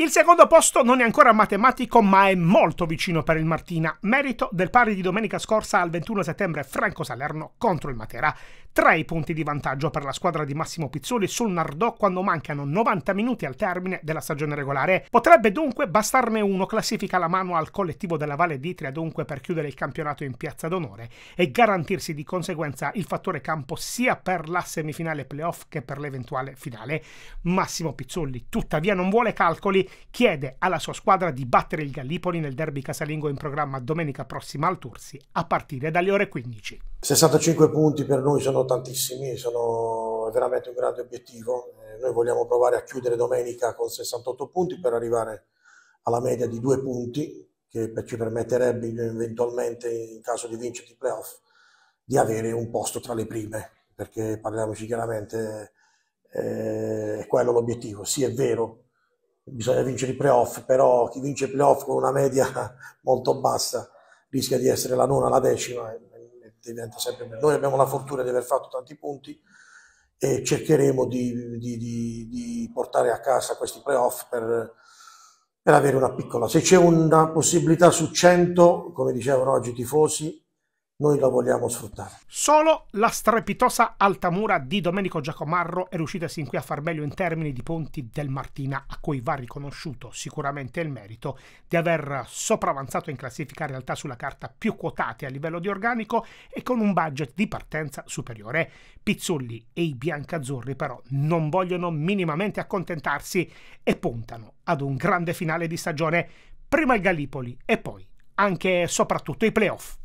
Il secondo posto non è ancora matematico ma è molto vicino per il Martina, merito del pari di domenica scorsa al 21 settembre Franco Salerno contro il Matera. Tre i punti di vantaggio per la squadra di Massimo Pizzoli sul Nardò quando mancano 90 minuti al termine della stagione regolare. Potrebbe dunque bastarne uno, classifica la mano al collettivo della Valle d'Itria dunque per chiudere il campionato in piazza d'onore e garantirsi di conseguenza il fattore campo sia per la semifinale playoff che per l'eventuale finale. Massimo Pizzolli tuttavia non vuole calcoli chiede alla sua squadra di battere il Gallipoli nel derby casalingo in programma domenica prossima al Tursi a partire dalle ore 15. 65 punti per noi sono tantissimi, sono veramente un grande obiettivo. Eh, noi vogliamo provare a chiudere domenica con 68 punti per arrivare alla media di due punti, che ci permetterebbe eventualmente, in caso di vincere i playoff, di avere un posto tra le prime, perché parliamoci chiaramente, eh, è quello l'obiettivo. Sì, è vero, bisogna vincere i playoff, però chi vince i playoff con una media molto bassa rischia di essere la nona, la decima, diventa sempre meglio. Noi abbiamo la fortuna di aver fatto tanti punti e cercheremo di, di, di, di portare a casa questi playoff per, per avere una piccola. Se c'è una possibilità su 100, come dicevano oggi i tifosi, noi la vogliamo sfruttare. Solo la strepitosa Altamura di Domenico Giacomarro è riuscita sin qui a far meglio in termini di ponti del Martina, a cui va riconosciuto sicuramente il merito di aver sopravanzato in classifica in realtà sulla carta più quotate a livello di organico e con un budget di partenza superiore. Pizzulli e i biancazzurri però non vogliono minimamente accontentarsi e puntano ad un grande finale di stagione, prima il Gallipoli e poi anche e soprattutto i playoff.